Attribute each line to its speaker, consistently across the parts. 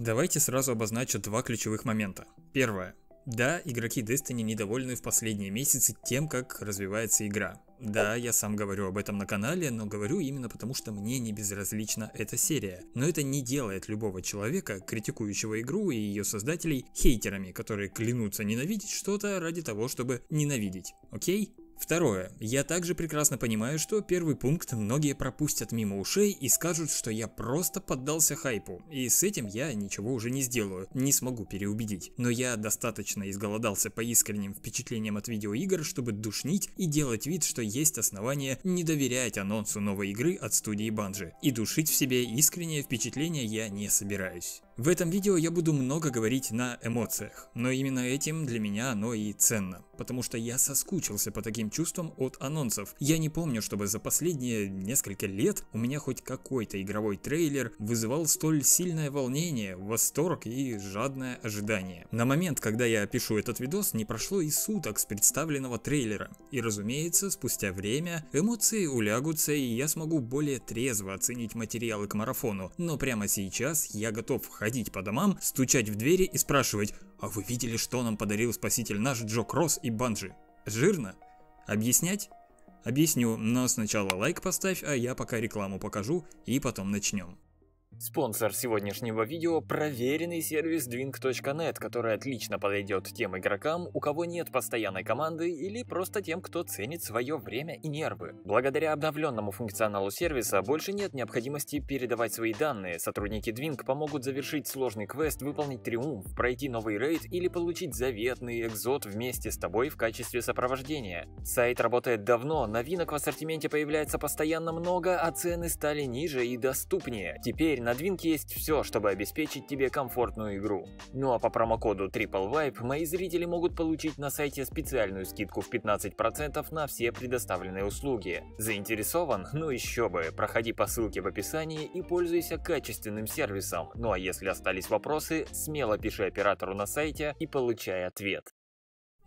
Speaker 1: Давайте сразу обозначу два ключевых момента. Первое. Да, игроки Destiny недовольны в последние месяцы тем, как развивается игра. Да, я сам говорю об этом на канале, но говорю именно потому, что мне не безразлична эта серия. Но это не делает любого человека, критикующего игру и ее создателей, хейтерами, которые клянутся ненавидеть что-то ради того, чтобы ненавидеть. Окей? Второе. Я также прекрасно понимаю, что первый пункт многие пропустят мимо ушей и скажут, что я просто поддался хайпу, и с этим я ничего уже не сделаю, не смогу переубедить. Но я достаточно изголодался по искренним впечатлениям от видеоигр, чтобы душнить и делать вид, что есть основания не доверять анонсу новой игры от студии Банжи. И душить в себе искренние впечатления я не собираюсь. В этом видео я буду много говорить на эмоциях, но именно этим для меня оно и ценно, потому что я соскучился по таким чувствам от анонсов. Я не помню, чтобы за последние несколько лет у меня хоть какой-то игровой трейлер вызывал столь сильное волнение, восторг и жадное ожидание. На момент, когда я пишу этот видос, не прошло и суток с представленного трейлера. И разумеется, спустя время эмоции улягутся и я смогу более трезво оценить материалы к марафону, но прямо сейчас я готов ходить по домам, стучать в двери и спрашивать «А вы видели, что нам подарил спаситель наш Джо Кросс и Банджи?» Жирно? Объяснять? Объясню, но сначала лайк поставь, а я пока рекламу покажу и потом начнем. Спонсор сегодняшнего видео – проверенный сервис Dwing.net, который отлично подойдет тем игрокам, у кого нет постоянной команды или просто тем, кто ценит свое время и нервы. Благодаря обновленному функционалу сервиса больше нет необходимости передавать свои данные, сотрудники Dwing помогут завершить сложный квест, выполнить триумф, пройти новый рейд или получить заветный экзот вместе с тобой в качестве сопровождения. Сайт работает давно, новинок в ассортименте появляется постоянно много, а цены стали ниже и доступнее. Теперь на на Двинке есть все, чтобы обеспечить тебе комфортную игру. Ну а по промокоду TripleVibe мои зрители могут получить на сайте специальную скидку в 15% на все предоставленные услуги. Заинтересован? Ну еще бы, проходи по ссылке в описании и пользуйся качественным сервисом. Ну а если остались вопросы, смело пиши оператору на сайте и получай ответ.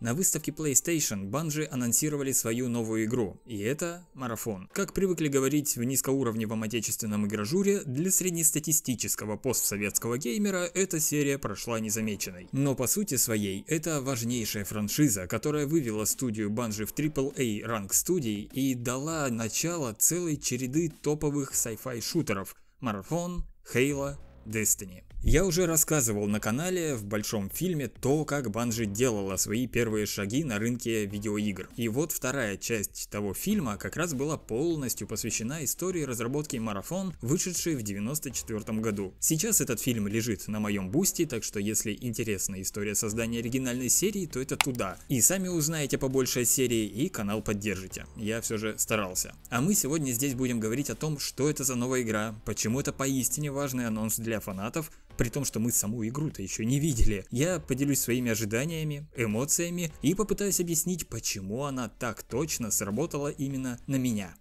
Speaker 1: На выставке PlayStation Bungie анонсировали свою новую игру, и это марафон. Как привыкли говорить в низкоуровневом отечественном игрожуре, для среднестатистического постсоветского геймера эта серия прошла незамеченной. Но по сути своей, это важнейшая франшиза, которая вывела студию Bungie в AAA ранг студий и дала начало целой череды топовых sci-fi шутеров – Марафон, Хейла, Destiny. Я уже рассказывал на канале в большом фильме то, как Банжи делала свои первые шаги на рынке видеоигр. И вот вторая часть того фильма как раз была полностью посвящена истории разработки Марафон, вышедшей в 94 году. Сейчас этот фильм лежит на моем бусте, так что если интересна история создания оригинальной серии, то это туда. И сами узнаете побольше о серии и канал поддержите. Я все же старался. А мы сегодня здесь будем говорить о том, что это за новая игра, почему это поистине важный анонс для для фанатов, при том, что мы саму игру-то еще не видели. Я поделюсь своими ожиданиями, эмоциями и попытаюсь объяснить, почему она так точно сработала именно на меня.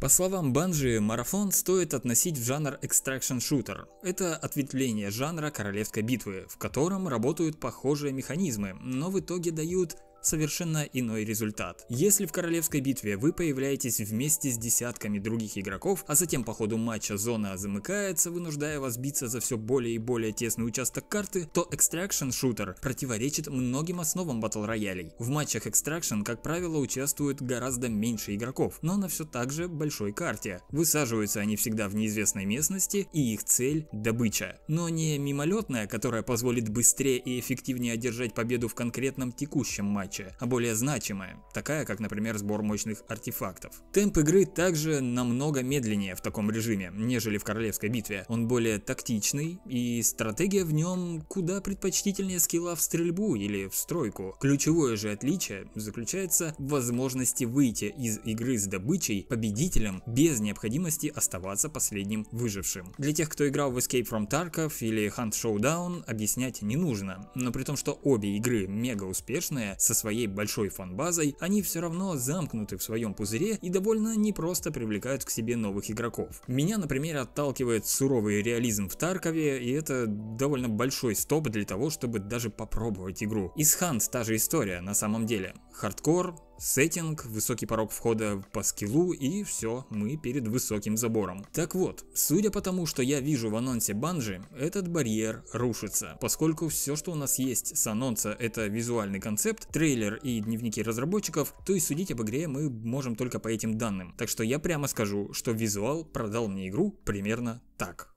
Speaker 1: По словам Банжи, марафон стоит относить в жанр экстракшн шутер. Это ответвление жанра королевской битвы, в котором работают похожие механизмы, но в итоге дают совершенно иной результат. Если в королевской битве вы появляетесь вместе с десятками других игроков, а затем по ходу матча зона замыкается, вынуждая вас биться за все более и более тесный участок карты, то Extraction Shooter противоречит многим основам батл роялей. В матчах Extraction, как правило, участвуют гораздо меньше игроков, но на все так же большой карте. Высаживаются они всегда в неизвестной местности, и их цель – добыча. Но не мимолетная, которая позволит быстрее и эффективнее одержать победу в конкретном текущем матче, иначе, а более значимая, такая как, например, сбор мощных артефактов. Темп игры также намного медленнее в таком режиме, нежели в королевской битве. Он более тактичный, и стратегия в нем куда предпочтительнее скилла в стрельбу или в стройку. Ключевое же отличие заключается в возможности выйти из игры с добычей победителем без необходимости оставаться последним выжившим. Для тех, кто играл в Escape from Tarkov или Hunt Showdown, объяснять не нужно, но при том, что обе игры мега успешные, со своей большой фанбазой, они все равно замкнуты в своем пузыре и довольно непросто привлекают к себе новых игроков. Меня, например, отталкивает суровый реализм в Таркове, и это довольно большой стоп для того, чтобы даже попробовать игру. И с Хант та же история на самом деле. Хардкор, сеттинг, высокий порог входа по скиллу и все, мы перед высоким забором. Так вот, судя по тому, что я вижу в анонсе банжи, этот барьер рушится. Поскольку все, что у нас есть с анонса, это визуальный концепт, трейлер и дневники разработчиков, то и судить об игре мы можем только по этим данным. Так что я прямо скажу, что визуал продал мне игру примерно так.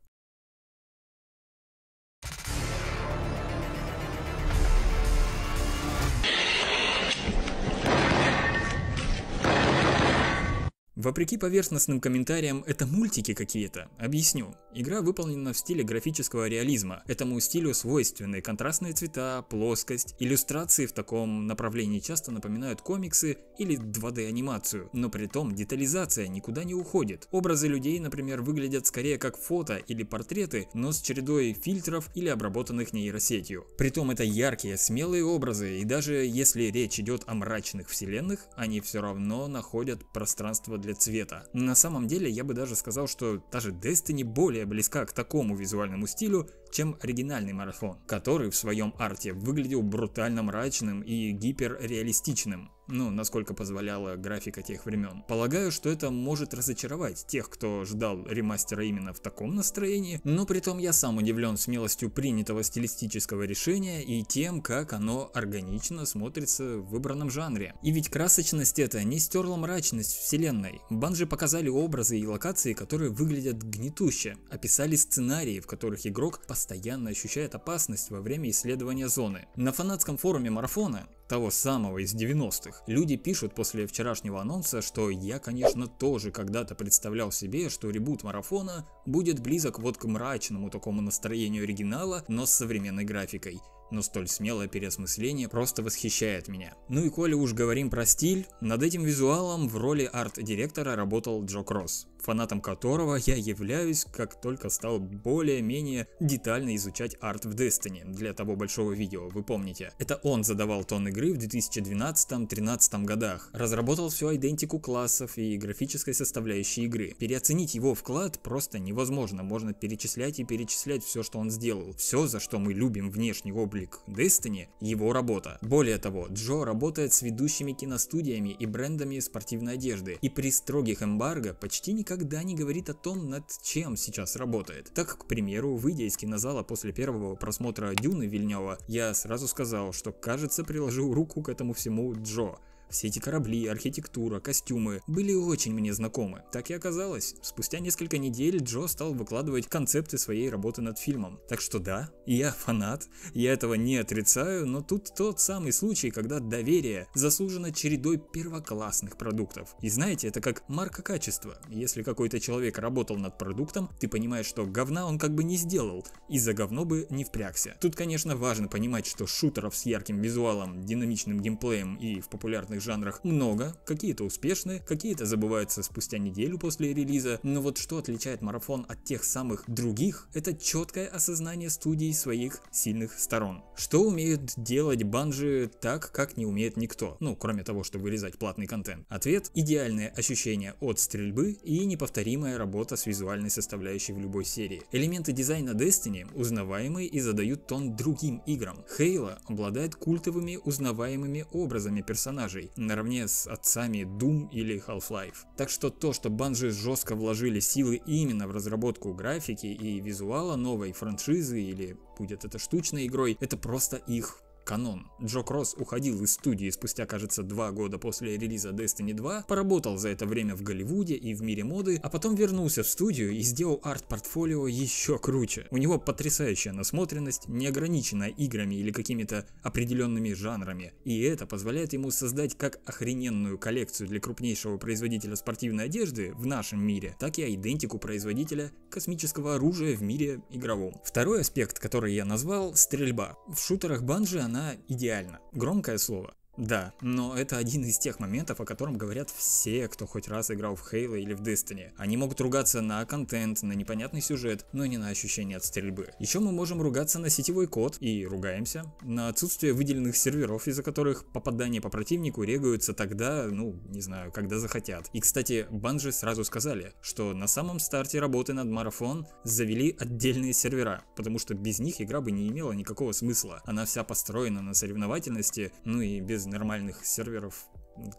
Speaker 1: Вопреки поверхностным комментариям, это мультики какие-то. Объясню. Игра выполнена в стиле графического реализма. Этому стилю свойственны контрастные цвета, плоскость. Иллюстрации в таком направлении часто напоминают комиксы или 2D-анимацию. Но при том детализация никуда не уходит. Образы людей, например, выглядят скорее как фото или портреты, но с чередой фильтров или обработанных нейросетью. Притом это яркие, смелые образы, и даже если речь идет о мрачных вселенных, они все равно находят пространство для носителя цвета. На самом деле я бы даже сказал, что даже Destiny более близка к такому визуальному стилю, чем оригинальный марафон, который в своем арте выглядел брутально мрачным и гиперреалистичным ну, насколько позволяла графика тех времен. Полагаю, что это может разочаровать тех, кто ждал ремастера именно в таком настроении, но при том я сам удивлен смелостью принятого стилистического решения и тем, как оно органично смотрится в выбранном жанре. И ведь красочность это не стерла мрачность вселенной. Банжи показали образы и локации, которые выглядят гнетуще, описали сценарии, в которых игрок по постоянно ощущает опасность во время исследования зоны. На фанатском форуме марафона того самого из 90-х. Люди пишут после вчерашнего анонса, что я, конечно, тоже когда-то представлял себе, что ребут марафона будет близок вот к мрачному такому настроению оригинала, но с современной графикой но столь смелое переосмысление просто восхищает меня. Ну и коли уж говорим про стиль, над этим визуалом в роли арт-директора работал Джо Кросс, фанатом которого я являюсь, как только стал более-менее детально изучать арт в Destiny для того большого видео, вы помните. Это он задавал тон игры, игры в 2012-2013 годах. Разработал всю идентику классов и графической составляющей игры. Переоценить его вклад просто невозможно, можно перечислять и перечислять все, что он сделал. Все, за что мы любим внешний облик Destiny, его работа. Более того, Джо работает с ведущими киностудиями и брендами спортивной одежды, и при строгих эмбарго почти никогда не говорит о том, над чем сейчас работает. Так, к примеру, выйдя из кинозала после первого просмотра Дюны Вильнева, я сразу сказал, что кажется приложу руку к этому всему Джо. Все эти корабли, архитектура, костюмы были очень мне знакомы. Так и оказалось. Спустя несколько недель Джо стал выкладывать концепты своей работы над фильмом. Так что да, я фанат, я этого не отрицаю, но тут тот самый случай, когда доверие заслужено чередой первоклассных продуктов. И знаете, это как марка качества. Если какой-то человек работал над продуктом, ты понимаешь, что говна он как бы не сделал, и за говно бы не впрягся. Тут, конечно, важно понимать, что шутеров с ярким визуалом, динамичным геймплеем и в популярных разных жанрах много, какие-то успешные какие-то забываются спустя неделю после релиза, но вот что отличает марафон от тех самых других, это четкое осознание студии своих сильных сторон. Что умеют делать банжи так, как не умеет никто, ну кроме того, что вырезать платный контент? Ответ – идеальное ощущение от стрельбы и неповторимая работа с визуальной составляющей в любой серии. Элементы дизайна Destiny узнаваемые и задают тон другим играм. Хейла обладает культовыми узнаваемыми образами персонажей, наравне с отцами Doom или Half-Life. Так что то, что Bungie жестко вложили силы именно в разработку графики и визуала новой франшизы или будет это штучной игрой, это просто их канон. Джо Кросс уходил из студии спустя, кажется, два года после релиза Destiny 2, поработал за это время в Голливуде и в мире моды, а потом вернулся в студию и сделал арт-портфолио еще круче. У него потрясающая насмотренность, не ограниченная играми или какими-то определенными жанрами, и это позволяет ему создать как охрененную коллекцию для крупнейшего производителя спортивной одежды в нашем мире, так и идентику производителя космического оружия в мире игровом. Второй аспект, который я назвал – стрельба. В шутерах Банжи она она идеальна. Громкое слово, да, но это один из тех моментов, о котором говорят все, кто хоть раз играл в Halo или в Destiny. Они могут ругаться на контент, на непонятный сюжет, но не на ощущение от стрельбы. Еще мы можем ругаться на сетевой код, и ругаемся, на отсутствие выделенных серверов, из-за которых попадания по противнику регаются тогда, ну, не знаю, когда захотят. И, кстати, банжи сразу сказали, что на самом старте работы над марафон завели отдельные сервера, потому что без них игра бы не имела никакого смысла. Она вся построена на соревновательности, ну и без нормальных серверов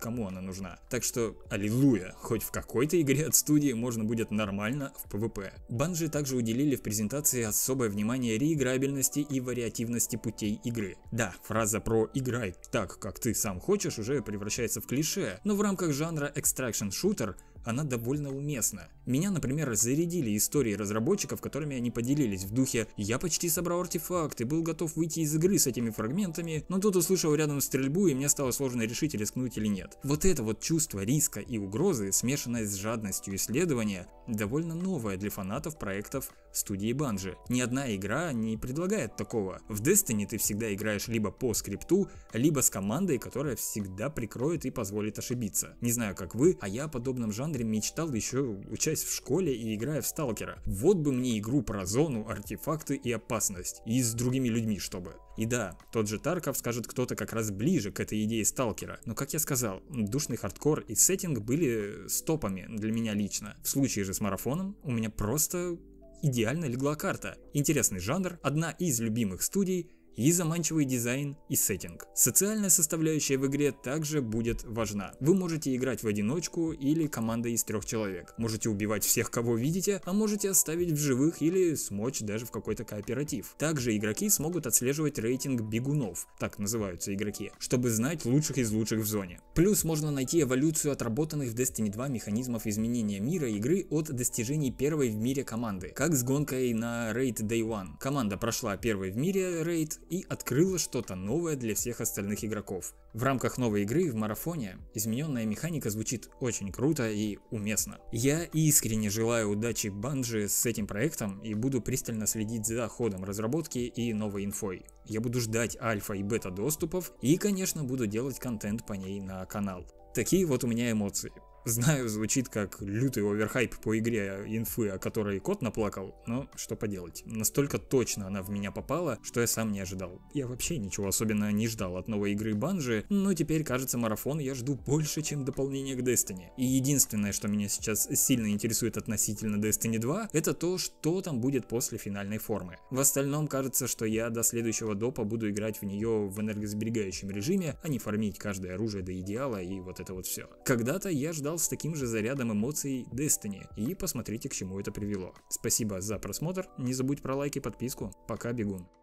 Speaker 1: кому она нужна. Так что, аллилуйя, хоть в какой-то игре от студии можно будет нормально в PvP. Банжи также уделили в презентации особое внимание реиграбельности и вариативности путей игры. Да, фраза про «играй так, как ты сам хочешь» уже превращается в клише, но в рамках жанра экстракшн-шутер она довольно уместна. Меня, например, зарядили истории разработчиков, которыми они поделились в духе «Я почти собрал артефакт и был готов выйти из игры с этими фрагментами, но тут услышал рядом стрельбу и мне стало сложно решить, рискнуть или нет». Вот это вот чувство риска и угрозы, смешанное с жадностью исследования, довольно новое для фанатов проектов студии Банжи. Ни одна игра не предлагает такого. В Destiny ты всегда играешь либо по скрипту, либо с командой, которая всегда прикроет и позволит ошибиться. Не знаю, как вы, а я о подобном жанре мечтал еще участие учась в школе и играя в сталкера. Вот бы мне игру про зону, артефакты и опасность. И с другими людьми, чтобы. И да, тот же Тарков скажет кто-то как раз ближе к этой идее сталкера. Но как я сказал, душный хардкор и сеттинг были стопами для меня лично. В случае же с марафоном у меня просто идеально легла карта. Интересный жанр, одна из любимых студий, и заманчивый дизайн и сеттинг. Социальная составляющая в игре также будет важна. Вы можете играть в одиночку или командой из трех человек. Можете убивать всех, кого видите, а можете оставить в живых или смочь даже в какой-то кооператив. Также игроки смогут отслеживать рейтинг бегунов, так называются игроки, чтобы знать лучших из лучших в зоне. Плюс можно найти эволюцию отработанных в Destiny 2 механизмов изменения мира игры от достижений первой в мире команды, как с гонкой на рейд Day One. Команда прошла первый в мире рейд, и открыла что-то новое для всех остальных игроков. В рамках новой игры в марафоне измененная механика звучит очень круто и уместно. Я искренне желаю удачи Банжи с этим проектом и буду пристально следить за ходом разработки и новой инфой. Я буду ждать альфа и бета доступов и, конечно, буду делать контент по ней на канал. Такие вот у меня эмоции. Знаю, звучит как лютый оверхайп по игре инфы, о которой кот наплакал, но что поделать. Настолько точно она в меня попала, что я сам не ожидал. Я вообще ничего особенно не ждал от новой игры Банжи, но теперь, кажется, марафон я жду больше, чем дополнение к Destiny. И единственное, что меня сейчас сильно интересует относительно Destiny 2, это то, что там будет после финальной формы. В остальном, кажется, что я до следующего допа буду играть в нее в энергосберегающем режиме, а не фармить каждое оружие до идеала и вот это вот все. Когда-то я ждал обладал с таким же зарядом эмоций Destiny, и посмотрите, к чему это привело. Спасибо за просмотр, не забудь про лайки, подписку, пока бегун.